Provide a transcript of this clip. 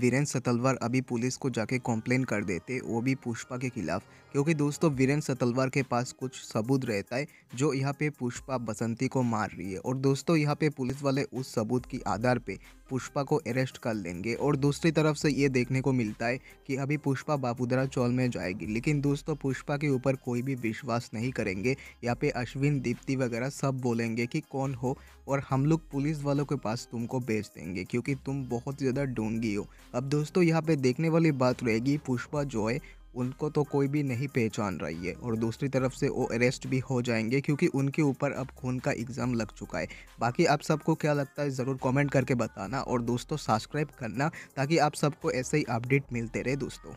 वीरेंद्र सतलवार अभी पुलिस को जाके कंप्लेन कर देते वो भी पुष्पा के खिलाफ क्योंकि दोस्तों वीरेंद्र सतलवार के पास कुछ सबूत रहता है जो यहाँ पे पुष्पा बसंती को मार रही है और दोस्तों यहाँ पे पुलिस वाले उस सबूत की आधार पे पुष्पा को अरेस्ट कर लेंगे और दूसरी तरफ से ये देखने को मिलता है कि अभी पुष्पा बापूदरा चौल में जाएगी लेकिन दोस्तों पुष्पा के ऊपर कोई भी विश्वास नहीं करेंगे यहाँ पे अश्विन दीप्ति वगैरह सब बोलेंगे कि कौन हो और हम लोग पुलिस वालों के पास तुमको भेज देंगे क्योंकि तुम बहुत ज़्यादा डोंगी हो अब दोस्तों यहाँ पे देखने वाली बात रहेगी पुष्पा जो है उनको तो कोई भी नहीं पहचान रही है और दूसरी तरफ से वो अरेस्ट भी हो जाएंगे क्योंकि उनके ऊपर अब खून का एग्ज़ाम लग चुका है बाकी आप सबको क्या लगता है ज़रूर कमेंट करके बताना और दोस्तों सब्सक्राइब करना ताकि आप सबको ऐसे ही अपडेट मिलते रहे दोस्तों